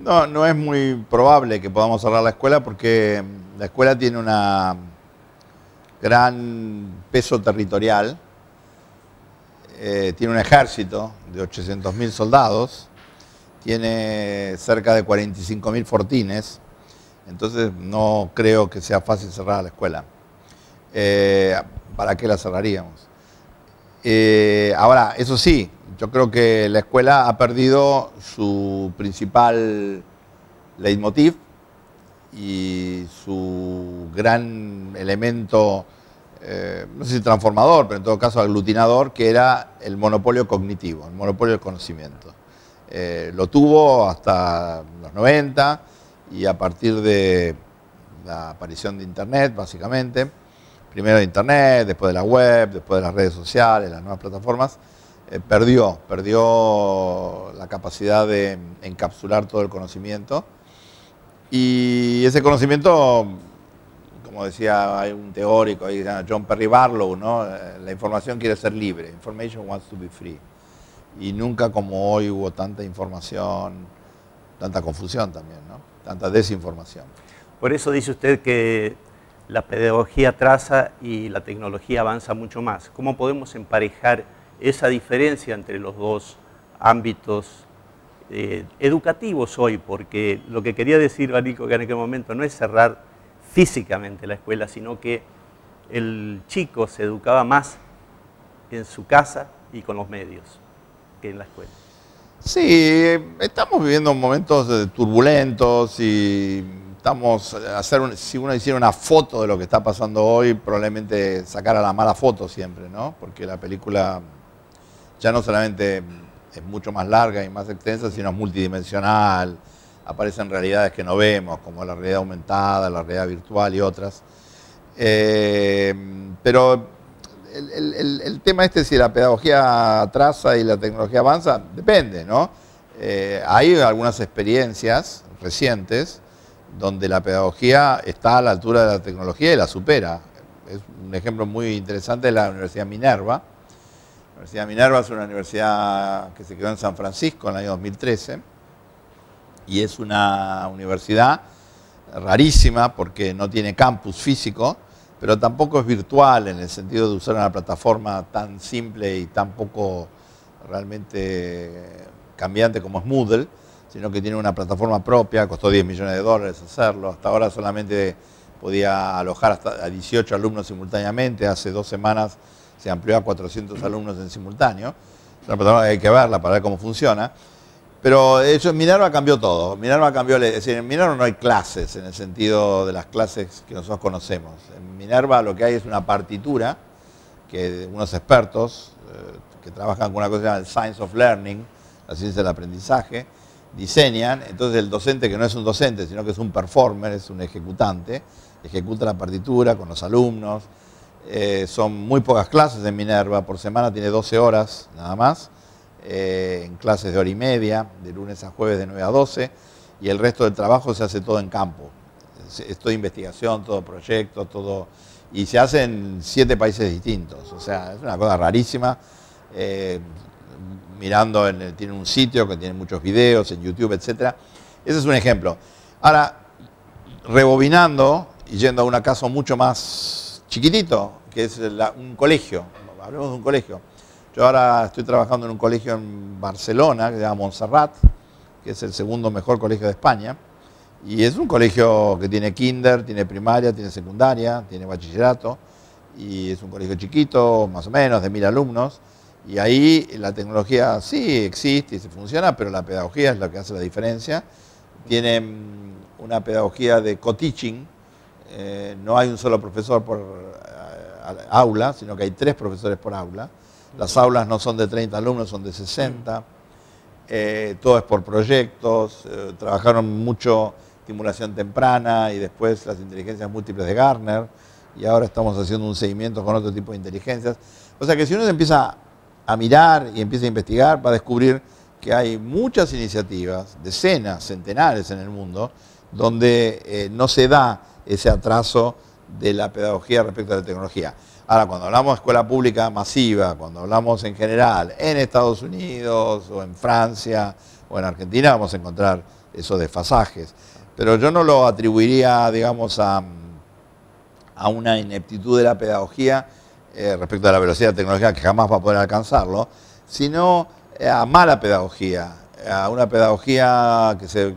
No, no es muy probable que podamos cerrar la escuela porque la escuela tiene una gran peso territorial, eh, tiene un ejército de 800.000 soldados, tiene cerca de 45.000 fortines, entonces no creo que sea fácil cerrar la escuela. Eh, ¿Para qué la cerraríamos? Eh, ahora, eso sí, yo creo que la escuela ha perdido su principal leitmotiv y su gran elemento, eh, no sé si transformador, pero en todo caso aglutinador, que era el monopolio cognitivo, el monopolio del conocimiento. Eh, lo tuvo hasta los 90 y a partir de la aparición de Internet, básicamente, primero de Internet, después de la web, después de las redes sociales, las nuevas plataformas, eh, perdió, perdió la capacidad de encapsular todo el conocimiento. Y ese conocimiento, como decía, hay un teórico, John Perry Barlow, ¿no? Eh, la información quiere ser libre, information wants to be free. Y nunca como hoy hubo tanta información, tanta confusión también, ¿no? tanta desinformación. Por eso dice usted que la pedagogía traza y la tecnología avanza mucho más. ¿Cómo podemos emparejar esa diferencia entre los dos ámbitos eh, educativos hoy? Porque lo que quería decir, Barico, que en aquel momento no es cerrar físicamente la escuela, sino que el chico se educaba más en su casa y con los medios que en la escuela. Sí, estamos viviendo momentos turbulentos y estamos eh, hacer si uno hiciera una foto de lo que está pasando hoy, probablemente sacara la mala foto siempre, ¿no? Porque la película ya no solamente es mucho más larga y más extensa, sino es multidimensional, aparecen realidades que no vemos, como la realidad aumentada, la realidad virtual y otras. Eh, pero el, tema este, si la pedagogía traza y la tecnología avanza, depende, ¿no? Eh, hay algunas experiencias recientes donde la pedagogía está a la altura de la tecnología y la supera. Es un ejemplo muy interesante de la Universidad Minerva. La Universidad Minerva es una universidad que se creó en San Francisco en el año 2013 y es una universidad rarísima porque no tiene campus físico, pero tampoco es virtual en el sentido de usar una plataforma tan simple y tan poco realmente cambiante como es Moodle sino que tiene una plataforma propia, costó 10 millones de dólares hacerlo, hasta ahora solamente podía alojar hasta a 18 alumnos simultáneamente, hace dos semanas se amplió a 400 alumnos en simultáneo, es una plataforma que hay que verla para ver cómo funciona, pero eso, Minerva cambió todo, Minerva cambió, decir, en Minerva no hay clases en el sentido de las clases que nosotros conocemos, en Minerva lo que hay es una partitura que unos expertos eh, que trabajan con una cosa que se llama el Science of Learning, la ciencia del aprendizaje, diseñan, entonces el docente que no es un docente, sino que es un performer, es un ejecutante, ejecuta la partitura con los alumnos, eh, son muy pocas clases en Minerva, por semana tiene 12 horas nada más, eh, en clases de hora y media, de lunes a jueves de 9 a 12, y el resto del trabajo se hace todo en campo. Es, toda investigación, todo proyecto, todo... Y se hace en siete países distintos, o sea, es una cosa rarísima. Eh, mirando, en, un sitio que tiene muchos videos en YouTube, etc. Ese es un ejemplo. Ahora, rebobinando y yendo a un caso mucho más chiquitito, que es un colegio, hablemos de un colegio. Yo ahora estoy trabajando en un colegio en Barcelona, que se llama Montserrat, que es el segundo mejor colegio de España. Y es un colegio que tiene kinder, tiene primaria, tiene secundaria, tiene bachillerato. Y es un colegio chiquito, más o menos, de mil alumnos y ahí la tecnología sí existe y se funciona, pero la pedagogía es lo que hace la diferencia. Tienen mm, una pedagogía de co-teaching, eh, no hay un solo profesor por eh, aula, sino que hay tres profesores por aula. Las aulas no son de 30 alumnos, son de 60. Eh, todo es por proyectos, trabajaron mucho estimulación temprana y después las inteligencias múltiples de Garner y ahora estamos haciendo un seguimiento con otro tipo de inteligencias. O sea que si uno se empieza a mirar y empieza a investigar, para descubrir que hay muchas iniciativas, decenas, centenares en el mundo, donde eh, no se da ese atraso de la pedagogía respecto a la tecnología. Ahora, cuando hablamos de escuela pública masiva, cuando hablamos en general en Estados Unidos o en Francia o en Argentina, vamos a encontrar esos desfasajes. Pero yo no lo atribuiría, digamos, a, a una ineptitud de la pedagogía, eh, respecto a la velocidad de tecnología que jamás va a poder alcanzarlo, sino eh, a mala pedagogía, a una pedagogía que se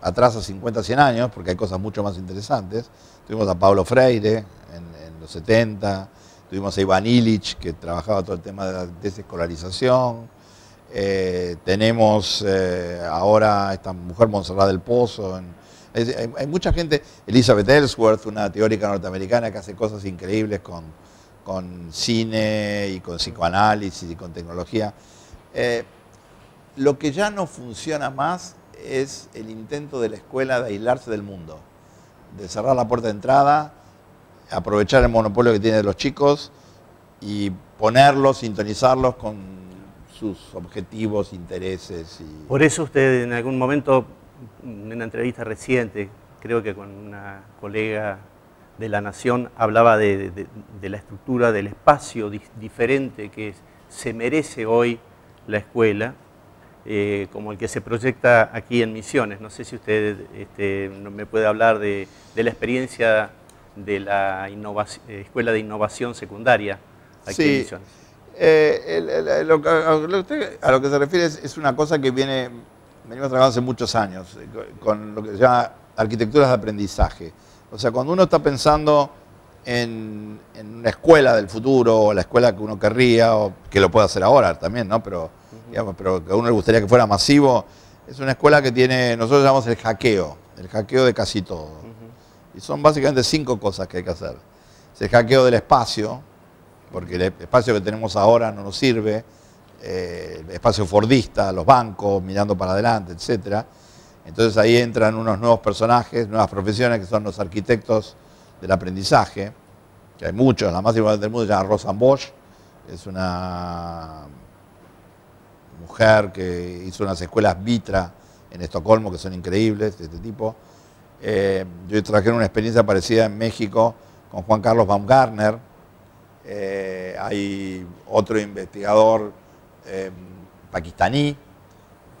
atrasa 50, 100 años, porque hay cosas mucho más interesantes. Tuvimos a Pablo Freire en, los 70, tuvimos a Iván Illich, que trabajaba todo el tema de la desescolarización, eh, tenemos eh, ahora esta mujer Monserrat del Pozo, hay mucha gente, Elizabeth Ellsworth, una teórica norteamericana que hace cosas increíbles con con cine y con psicoanálisis y con tecnología. Eh, lo que ya no funciona más es el intento de la escuela de aislarse del mundo, de cerrar la puerta de entrada, aprovechar el monopolio que de los chicos y ponerlos, sintonizarlos con sus objetivos, intereses. Y... Por eso usted en algún momento, en una entrevista reciente, creo que con una colega de la nación hablaba de, la estructura del espacio diferente que se merece hoy la escuela, eh, como el que se proyecta aquí en Misiones. No sé si usted este, me puede hablar de, la experiencia de la eh, Escuela de Innovación Secundaria aquí en Misiones. a, lo que, se refiere es, es, una cosa que viene, venimos trabajando hace muchos años, eh, con lo que se llama arquitecturas de aprendizaje. O sea, cuando uno está pensando en, una escuela del futuro, o la escuela que uno querría, o que lo puede hacer ahora también, ¿no? Pero, pero que a uno le gustaría que fuera masivo, es una escuela que tiene, nosotros llamamos el hackeo, el hackeo de casi todo. Y son básicamente cinco cosas que hay que hacer. Es el hackeo del espacio, porque el espacio que tenemos ahora no nos sirve, eh, el espacio fordista, los bancos mirando para adelante, etcétera entonces ahí entran unos nuevos personajes, nuevas profesiones que son los arquitectos del aprendizaje, que hay muchos, la más importante del mundo se llama Rosan Bosch, es una mujer que hizo unas escuelas Vitra en Estocolmo que son increíbles de este tipo. Eh, yo traje una experiencia parecida en México con Juan Carlos Baumgartner. Eh, hay otro investigador eh, pakistaní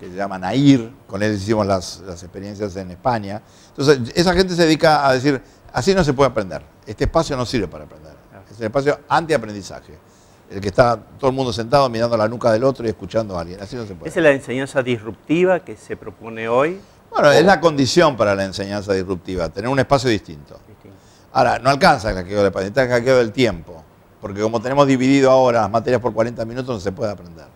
que se llaman AIR, con él hicimos las, experiencias en España. Entonces, esa gente se dedica a decir, así no se puede aprender, este espacio no sirve para aprender, es el espacio antiaprendizaje, el que está todo el mundo sentado mirando la nuca del otro y escuchando a alguien, así no se puede. ¿Esa es la enseñanza disruptiva que se propone hoy? Bueno, es la condición para la enseñanza disruptiva, tener un espacio distinto. Ahora, no alcanza el hackeo del el del tiempo, porque como tenemos dividido ahora las materias por 40 minutos, no se puede aprender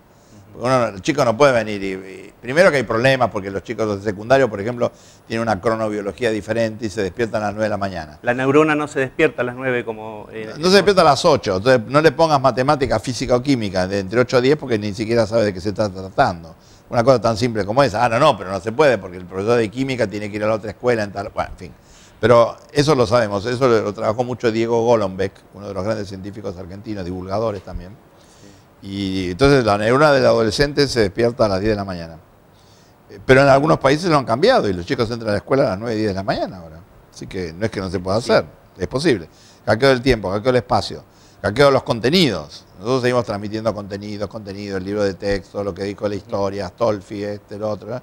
el chico no puede venir y, primero que hay problemas porque los chicos de secundario, por ejemplo, tienen una cronobiología diferente y se despiertan a las 9 de la mañana. La neurona no se despierta a las 9 como... Eh, no se despierta a las 8, entonces no le pongas matemática, física o química de entre 8 a 10 porque ni siquiera sabe de qué se está tratando. Una cosa tan simple como esa, ah, no, no, pero no se puede porque el profesor de química tiene que ir a la otra escuela, en tal, bueno, en fin. Pero eso lo sabemos, eso lo, lo trabajó mucho Diego Golombek, uno de los grandes científicos argentinos, divulgadores también. Y entonces la neurona del adolescente se despierta a las 10 de la mañana. Eh, pero en algunos países lo han cambiado y los chicos entran a la escuela a las 9 y 10 de la mañana ahora. Así que no es que no se pueda hacer, es posible. Caqueo del tiempo, caqueo el espacio, caqueo los contenidos. Nosotros seguimos transmitiendo contenidos, contenidos, el libro de texto, lo que dijo la historia, Stolfi, este, el otro.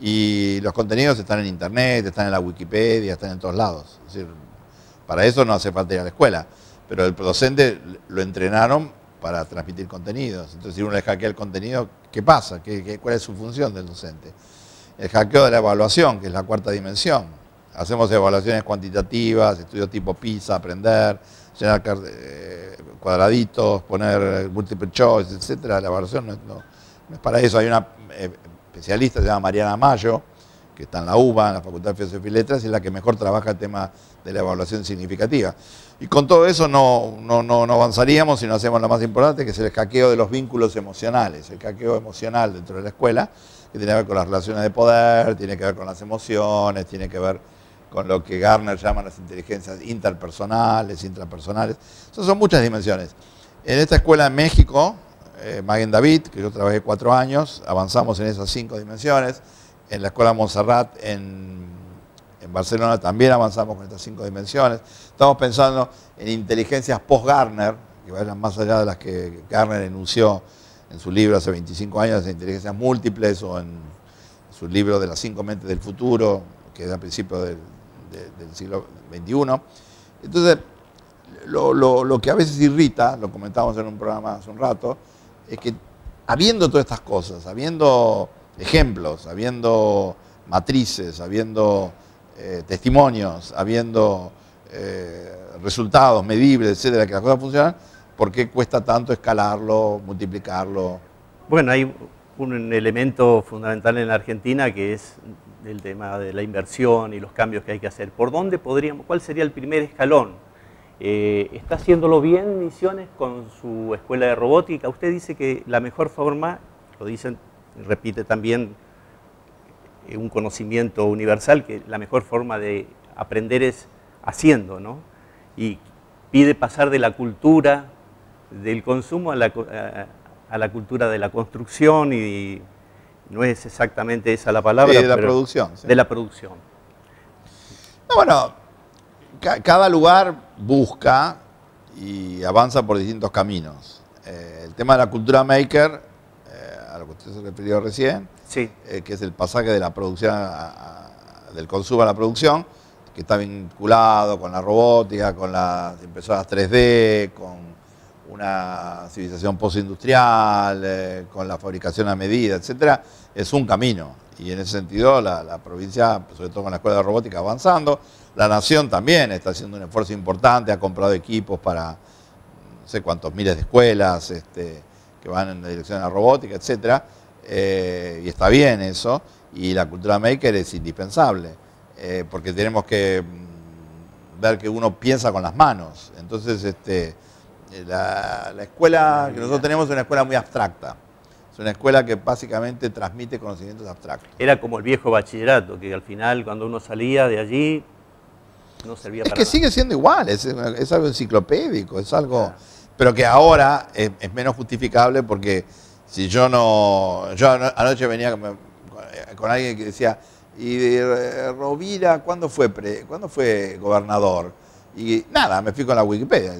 Y los contenidos están en internet, están en la Wikipedia, están en todos lados. Es decir, para eso no hace falta ir a la escuela. Pero el docente lo entrenaron para transmitir contenidos. Entonces, si uno le hackea el contenido, ¿qué pasa? ¿Qué, cuál es su función del docente? El hackeo de la evaluación, que es la cuarta dimensión. Hacemos evaluaciones cuantitativas, estudios tipo PISA, aprender, llenar eh, cuadraditos, poner multiple choice, etc. La evaluación no, es para eso. Hay una eh, especialista, se llama Mariana Mayo, que está en la UBA, en la Facultad de Filosofía y Letras, y es la que mejor trabaja el tema de la evaluación significativa. Y con todo eso no, avanzaríamos si no hacemos lo más importante, que es el hackeo de los vínculos emocionales, el caqueo emocional dentro de la escuela, que tiene que ver con las relaciones de poder, tiene que ver con las emociones, tiene que ver con lo que Garner llama las inteligencias interpersonales, intrapersonales. Eso son muchas dimensiones. En esta escuela en México, eh, Maguen David, que yo trabajé cuatro años, avanzamos en esas cinco dimensiones. En la escuela Montserrat en en Barcelona también avanzamos con estas cinco dimensiones. Estamos pensando en inteligencias post-Garner, que vayan más allá de las que Garner enunció en su libro hace 25 años, de inteligencias múltiples, o en su libro de las cinco mentes del futuro, que es a principios del, siglo XXI. Entonces, lo, lo, que a veces irrita, lo comentábamos en un programa hace un rato, es que habiendo todas estas cosas, habiendo ejemplos, habiendo matrices, habiendo eh, testimonios, habiendo eh, resultados medibles, etcétera, que las cosas funcionan, ¿por qué cuesta tanto escalarlo, multiplicarlo? Bueno, hay un elemento fundamental en la Argentina que es el tema de la inversión y los cambios que hay que hacer. ¿Por dónde podríamos, cuál sería el primer escalón? Eh, ¿Está haciéndolo bien Misiones con su escuela de robótica? Usted dice que la mejor forma, lo dicen, repite también eh, un conocimiento universal, que la mejor forma de aprender es haciendo, ¿no? Y pide pasar de la cultura del consumo a la, cultura de la construcción y no es exactamente esa la palabra. de la producción. De la producción. bueno, cada lugar busca y avanza por distintos caminos. Eh, el tema de la cultura maker lo que usted se refirió recién, eh, que es el pasaje de la producción, del consumo a la producción, que está vinculado con la robótica, con las impresoras 3D, con una civilización postindustrial, eh, con la fabricación a medida, etcétera, es un camino. Y en ese sentido la, provincia, sobre todo con la escuela de robótica, avanzando. La nación también está haciendo un esfuerzo importante, ha comprado equipos para no sé cuántos miles de escuelas, este, que van en la dirección de la robótica, etc. Eh, y está bien eso, y la cultura maker es indispensable, eh, porque tenemos que mm, ver que uno piensa con las manos. Entonces, este, eh, la, escuela que nosotros tenemos es una escuela muy abstracta. Es una escuela que básicamente transmite conocimientos abstractos. Era como el viejo bachillerato, que al final cuando uno salía de allí no servía es que sigue siendo igual, es, algo enciclopédico, es algo pero que ahora es, menos justificable porque si yo no. Yo anoche venía con, alguien que decía, ¿y de eh, Rovira cuándo fue, pre, cuándo fue gobernador? Y nada, me fui con la Wikipedia.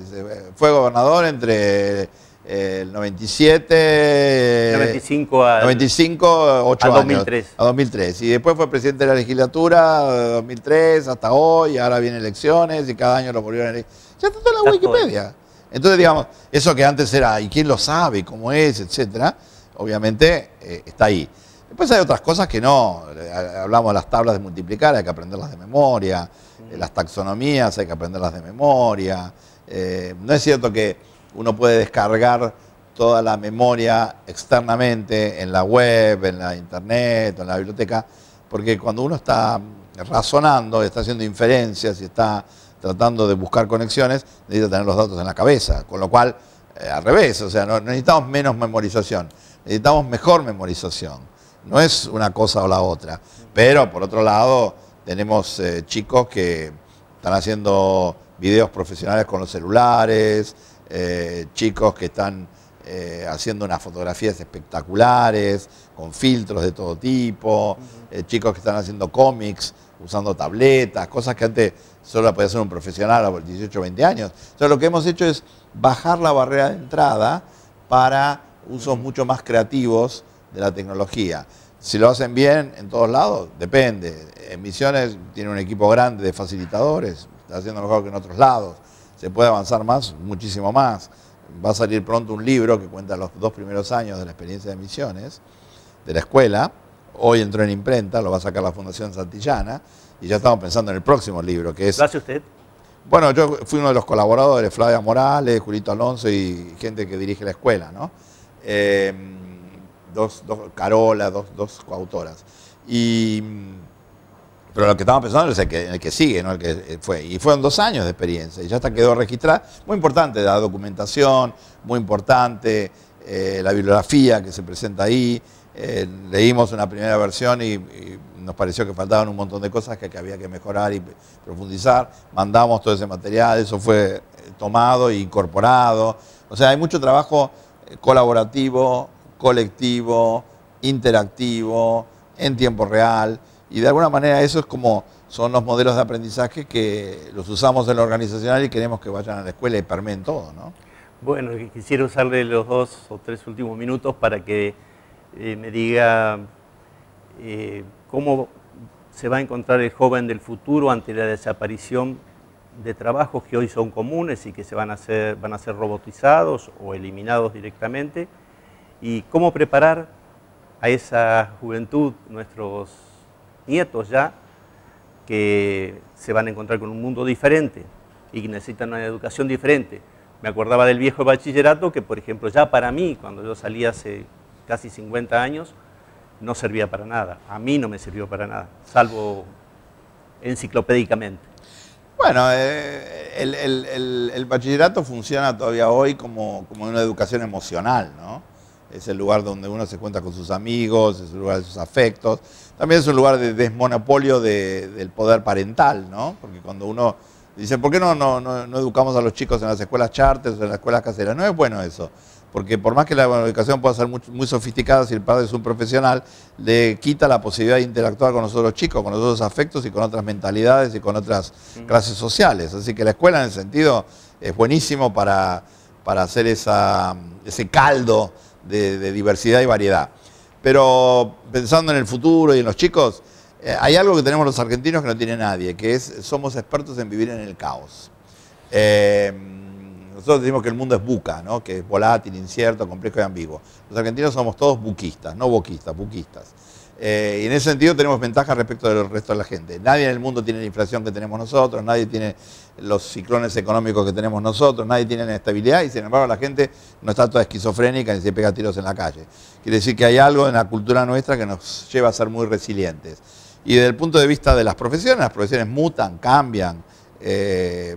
Fue gobernador entre eh, el 97. 95 95, 8 2003. a 2003. Y después fue presidente de la legislatura, 2003 eh, hasta hoy, ahora vienen elecciones y cada año lo volvieron a elegir. Ya está toda la Wikipedia. Entonces, digamos, eso que antes era, ¿y quién lo sabe? ¿Cómo es? Etcétera. Obviamente eh, está ahí. Después hay otras cosas que no. Hablamos de las tablas de multiplicar, hay que aprenderlas de memoria. Eh, las taxonomías, hay que aprenderlas de memoria. Eh, no es cierto que uno puede descargar toda la memoria externamente en la web, en la internet, en la biblioteca, porque cuando uno está razonando, está haciendo inferencias y está tratando de buscar conexiones, necesita tener los datos en la cabeza, con lo cual, eh, al revés, o sea, necesitamos menos memorización, necesitamos mejor memorización, no es una cosa o la otra, pero por otro lado, tenemos eh, chicos que están haciendo videos profesionales con los celulares, eh, chicos que están haciendo unas fotografías espectaculares, con filtros de todo tipo, chicos que están haciendo cómics usando tabletas, cosas que antes solo la podía hacer un profesional a los 18 o 20 años. Entonces lo que hemos hecho es bajar la barrera de entrada para usos mucho más creativos de la tecnología. Si lo hacen bien en todos lados, depende. En Misiones tiene un equipo grande de facilitadores, está haciendo mejor que en otros lados. Se puede avanzar más, muchísimo más. Va a salir pronto un libro que cuenta los dos primeros años de la experiencia de Misiones, de la escuela, hoy entró en imprenta, lo va a sacar la Fundación Santillana, y ya estamos pensando en el próximo libro, que es... ¿Lo hace usted? Bueno, yo fui uno de los colaboradores, Flavia Morales, Julito Alonso y gente que dirige la escuela, ¿no? Eh, dos, dos, Carola, dos, dos coautoras. Y, pero lo que estamos pensando es el que, el que sigue, ¿no? El que eh, fue. Y fueron dos años de experiencia y ya está quedó registrada. Muy importante la documentación, muy importante eh, la bibliografía que se presenta ahí. Eh, leímos una primera versión y, nos pareció que faltaban un montón de cosas que, había que mejorar y profundizar. Mandamos todo ese material, eso fue eh, tomado e incorporado. O sea, hay mucho trabajo eh, colaborativo, colectivo, interactivo, en tiempo real. Y de alguna manera eso es como son los modelos de aprendizaje que los usamos en lo organizacional y queremos que vayan a la escuela y permeen todo, ¿no? Bueno, quisiera usarle los dos o tres últimos minutos para que eh, me diga eh, cómo se va a encontrar el joven del futuro ante la desaparición de trabajos que hoy son comunes y que se van a, van a ser robotizados o eliminados directamente, y cómo preparar a esa juventud, nuestros nietos ya, que se van a encontrar con un mundo diferente y que necesitan una educación diferente. Me acordaba del viejo bachillerato que, por ejemplo, ya para mí, cuando yo salí hace casi 50 años, no servía para nada. A mí no me sirvió para nada, salvo enciclopédicamente. Bueno, eh, el, bachillerato funciona todavía hoy como, una educación emocional, ¿no? Es el lugar donde uno se cuenta con sus amigos, es el lugar de sus afectos. También es un lugar de desmonopolio del poder parental, ¿no? Porque cuando uno dice, ¿por qué no, no, no, educamos a los chicos en las escuelas charters o en las escuelas caseras? No es bueno eso. Porque por más que la educación pueda ser muy, sofisticada, si el padre es un profesional, le quita la posibilidad de interactuar con nosotros chicos, con nosotros afectos y con otras mentalidades y con otras clases sociales. Así que la escuela en el sentido es buenísimo para, para hacer esa, ese caldo de, diversidad y variedad. Pero pensando en el futuro y en los chicos, eh, hay algo que tenemos los argentinos que no tiene nadie, que es somos expertos en vivir en el caos. Eh, nosotros decimos que el mundo es buca, ¿no? que es volátil, incierto, complejo y ambiguo. Los argentinos somos todos buquistas, no boquistas, buquistas. Eh, y en ese sentido tenemos ventajas respecto del resto de la gente. Nadie en el mundo tiene la inflación que tenemos nosotros, nadie tiene los ciclones económicos que tenemos nosotros, nadie tiene la estabilidad y sin embargo la gente no está toda esquizofrénica ni se pega tiros en la calle. Quiere decir que hay algo en la cultura nuestra que nos lleva a ser muy resilientes. Y desde el punto de vista de las profesiones, las profesiones mutan, cambian. Eh,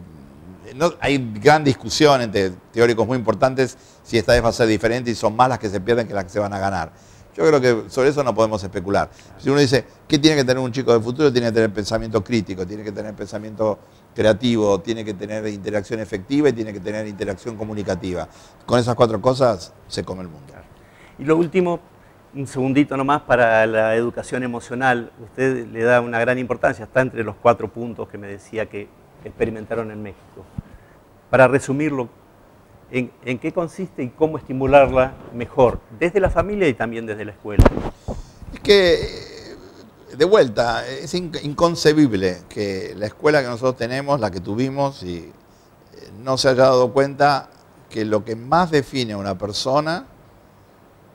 no, hay gran discusión entre teóricos muy importantes si esta vez va a ser diferente y son más las que se pierden que las que se van a ganar. Yo creo que sobre eso no podemos especular. Si uno dice, ¿qué tiene que tener un chico de futuro? Tiene que tener pensamiento crítico, tiene que tener pensamiento creativo, tiene que tener interacción efectiva y tiene que tener interacción comunicativa. Con esas cuatro cosas se come el mundo. Y lo último, un segundito nomás para la educación emocional. Usted le da una gran importancia, está entre los cuatro puntos que me decía que experimentaron en México para resumirlo, en, qué consiste y cómo estimularla mejor, desde la familia y también desde la escuela. Es que, de vuelta, es inconcebible que la escuela que nosotros tenemos, la que tuvimos, y eh, no se haya dado cuenta que lo que más define a una persona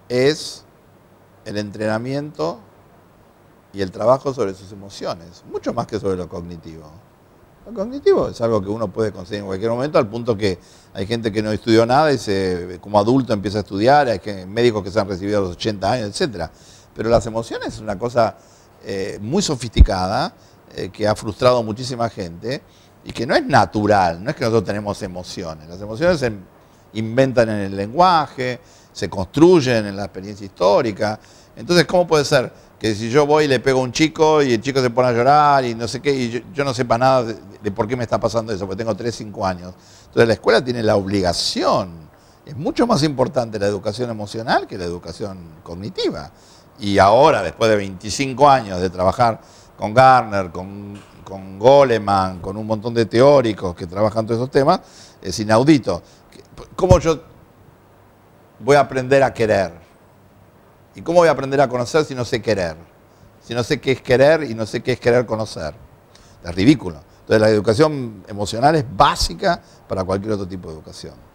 es el entrenamiento y el trabajo sobre sus emociones, mucho más que sobre lo cognitivo cognitivo es algo que uno puede conseguir en cualquier momento, al punto que hay gente que no estudió nada y se, como adulto empieza a estudiar, hay que, médicos que se han recibido a los 80 años, etc. Pero las emociones es una cosa eh, muy sofisticada eh, que ha frustrado muchísima gente y que no es natural, no es que nosotros tenemos emociones. Las emociones se inventan en el lenguaje, se construyen en la experiencia histórica entonces, ¿cómo puede ser que si yo voy y le pego a un chico y el chico se pone a llorar y no sé qué, y yo, no sepa nada de, por qué me está pasando eso, porque tengo 3, 5 años? Entonces, la escuela tiene la obligación. Es mucho más importante la educación emocional que la educación cognitiva. Y ahora, después de 25 años de trabajar con Garner, con, con Goleman, con un montón de teóricos que trabajan todos esos temas, es inaudito. ¿Cómo yo voy a aprender a querer? ¿Y cómo voy a aprender a conocer si no sé querer? Si no sé qué es querer y no sé qué es querer conocer. Es ridículo. Entonces la educación emocional es básica para cualquier otro tipo de educación.